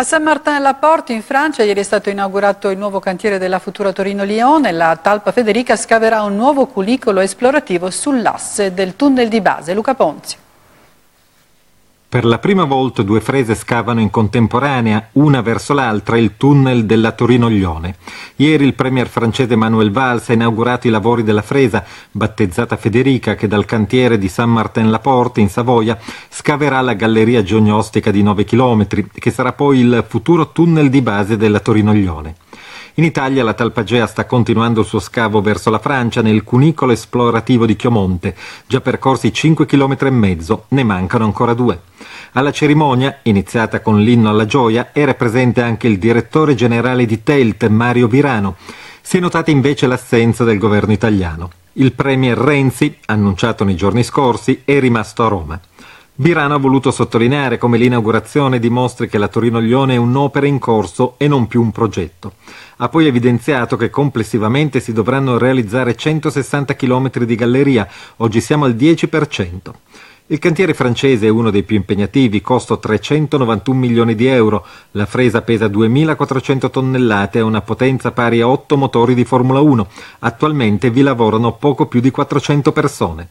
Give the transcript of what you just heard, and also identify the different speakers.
Speaker 1: A saint Martin-la-Porte in Francia ieri è stato inaugurato il nuovo cantiere della futura Torino-Lione. La Talpa Federica scaverà un nuovo culicolo esplorativo sull'asse del tunnel di base. Luca Ponzi.
Speaker 2: Per la prima volta due frese scavano in contemporanea, una verso l'altra, il tunnel della Torino-Lione. Ieri il premier francese Manuel Valls ha inaugurato i lavori della fresa, battezzata Federica, che dal cantiere di San Martin la Porte in Savoia scaverà la galleria geognostica di 9 km, che sarà poi il futuro tunnel di base della Torino-Lione. In Italia la Talpagea sta continuando il suo scavo verso la Francia nel cunicolo esplorativo di Chiomonte, già percorsi 5 km e mezzo, ne mancano ancora due. Alla cerimonia, iniziata con l'inno alla gioia, era presente anche il direttore generale di Telt, Mario Virano. Si è notata invece l'assenza del governo italiano. Il premier Renzi, annunciato nei giorni scorsi, è rimasto a Roma. Birano ha voluto sottolineare come l'inaugurazione dimostri che la Torino-Lione è un'opera in corso e non più un progetto. Ha poi evidenziato che complessivamente si dovranno realizzare 160 km di galleria, oggi siamo al 10%. Il cantiere francese è uno dei più impegnativi, costa 391 milioni di euro, la fresa pesa 2.400 tonnellate e ha una potenza pari a 8 motori di Formula 1. Attualmente vi lavorano poco più di 400 persone.